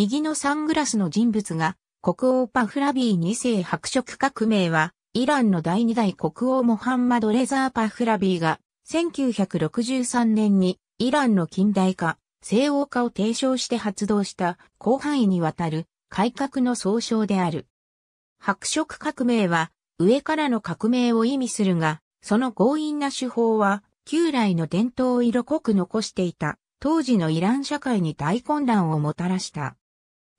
右のサングラスの人物が、国王パフラビー2世白色革命は、イランの第2代国王モハンマド・レザー・パフラビーが、1963年にイランの近代化、西欧化を提唱して発動した広範囲にわたる改革の総称である。白色革命は上からの革命を意味するが、その強引な手法は旧来の伝統を色濃く残していた当時のイラン社会に大混乱をもたらした。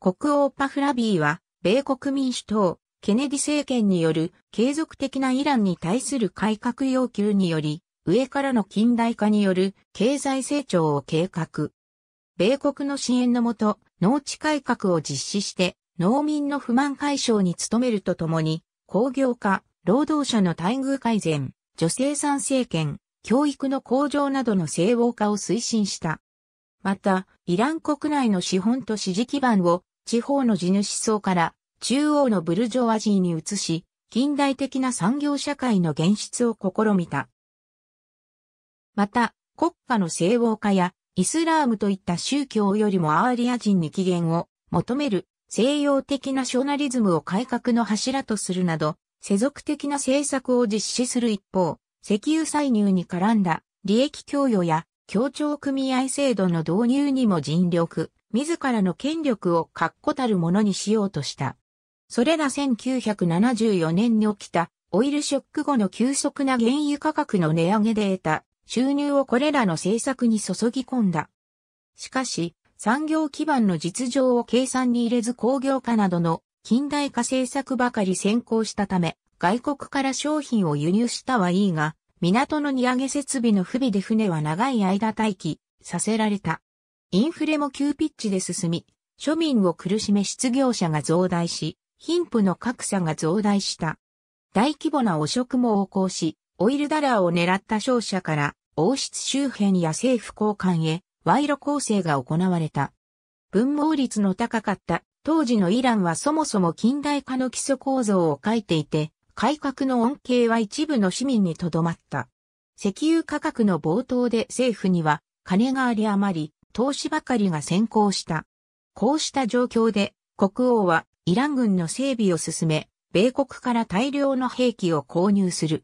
国王パフラビーは、米国民主党、ケネディ政権による継続的なイランに対する改革要求により、上からの近代化による経済成長を計画。米国の支援のもと、農地改革を実施して、農民の不満解消に努めるとともに、工業化、労働者の待遇改善、女性参政権、教育の向上などの西欧化を推進した。また、イラン国内の資本と支持基盤を地方の地主層から中央のブルジョワジーに移し、近代的な産業社会の現実を試みた。また、国家の西欧化やイスラームといった宗教よりもアーリア人に起源を求める西洋的なショナリズムを改革の柱とするなど、世俗的な政策を実施する一方、石油採入に絡んだ利益供与や協調組合制度の導入にも尽力。自らの権力を確固たるものにしようとした。それら1974年に起きたオイルショック後の急速な原油価格の値上げで得た収入をこれらの政策に注ぎ込んだ。しかし、産業基盤の実情を計算に入れず工業化などの近代化政策ばかり先行したため、外国から商品を輸入したはいいが、港の荷上げ設備の不備で船は長い間待機させられた。インフレも急ピッチで進み、庶民を苦しめ失業者が増大し、貧富の格差が増大した。大規模な汚職も横行し、オイルダラーを狙った商社から王室周辺や政府高官へ賄賂構成が行われた。分毛率の高かった当時のイランはそもそも近代化の基礎構造を書いていて、改革の恩恵は一部の市民にとどまった。石油価格の冒頭で政府には金があり余り、投資ばかりが先行した。こうした状況で、国王はイラン軍の整備を進め、米国から大量の兵器を購入する。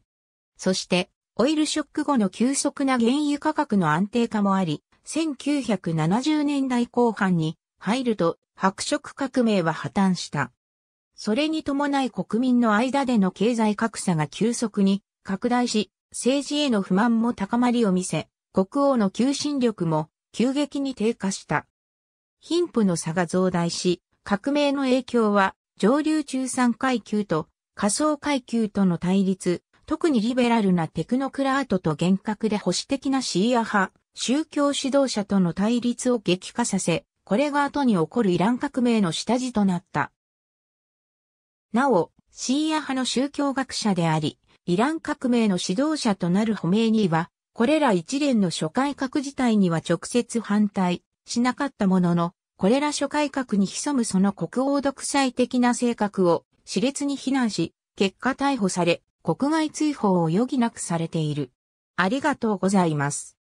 そして、オイルショック後の急速な原油価格の安定化もあり、1970年代後半に入ると白色革命は破綻した。それに伴い国民の間での経済格差が急速に拡大し、政治への不満も高まりを見せ、国王の求心力も急激に低下した。貧富の差が増大し、革命の影響は上流中産階級と仮想階級との対立、特にリベラルなテクノクラートと厳格で保守的なシーア派、宗教指導者との対立を激化させ、これが後に起こるイラン革命の下地となった。なお、シーア派の宗教学者であり、イラン革命の指導者となるホメイニーは、これら一連の諸改革自体には直接反対しなかったものの、これら諸改革に潜むその国王独裁的な性格を熾烈に非難し、結果逮捕され、国外追放を余儀なくされている。ありがとうございます。